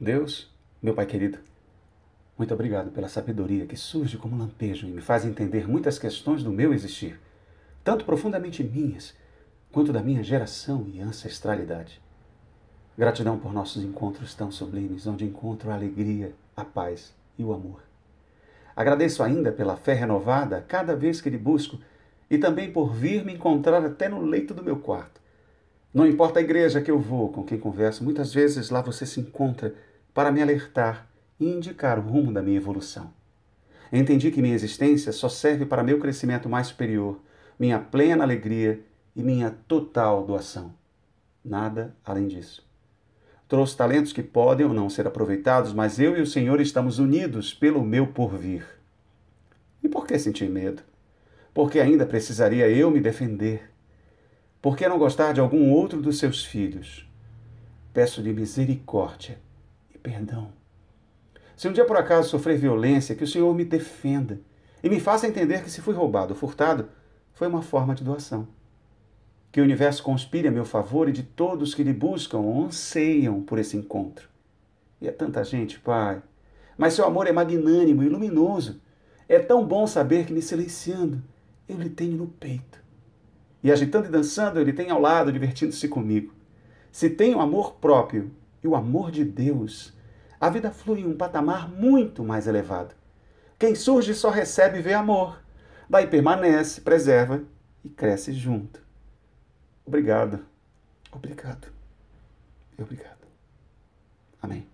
Deus, meu Pai querido, muito obrigado pela sabedoria que surge como lampejo e me faz entender muitas questões do meu existir, tanto profundamente minhas quanto da minha geração e ancestralidade. Gratidão por nossos encontros tão sublimes, onde encontro a alegria, a paz e o amor. Agradeço ainda pela fé renovada cada vez que lhe busco e também por vir me encontrar até no leito do meu quarto. Não importa a igreja que eu vou, com quem converso, muitas vezes lá você se encontra para me alertar e indicar o rumo da minha evolução. Entendi que minha existência só serve para meu crescimento mais superior, minha plena alegria e minha total doação. Nada além disso. Trouxe talentos que podem ou não ser aproveitados, mas eu e o Senhor estamos unidos pelo meu porvir. E por que sentir medo? Porque ainda precisaria eu me defender por que não gostar de algum outro dos seus filhos? Peço-lhe misericórdia e perdão. Se um dia por acaso sofrer violência, que o Senhor me defenda e me faça entender que se fui roubado ou furtado, foi uma forma de doação. Que o universo conspire a meu favor e de todos que lhe buscam ou anseiam por esse encontro. E é tanta gente, Pai. Mas seu amor é magnânimo e luminoso. É tão bom saber que me silenciando, eu lhe tenho no peito e agitando e dançando, ele tem ao lado, divertindo-se comigo. Se tem o amor próprio e o amor de Deus, a vida flui em um patamar muito mais elevado. Quem surge só recebe e vê amor. Daí permanece, preserva e cresce junto. Obrigado. Obrigado. Obrigado. Amém.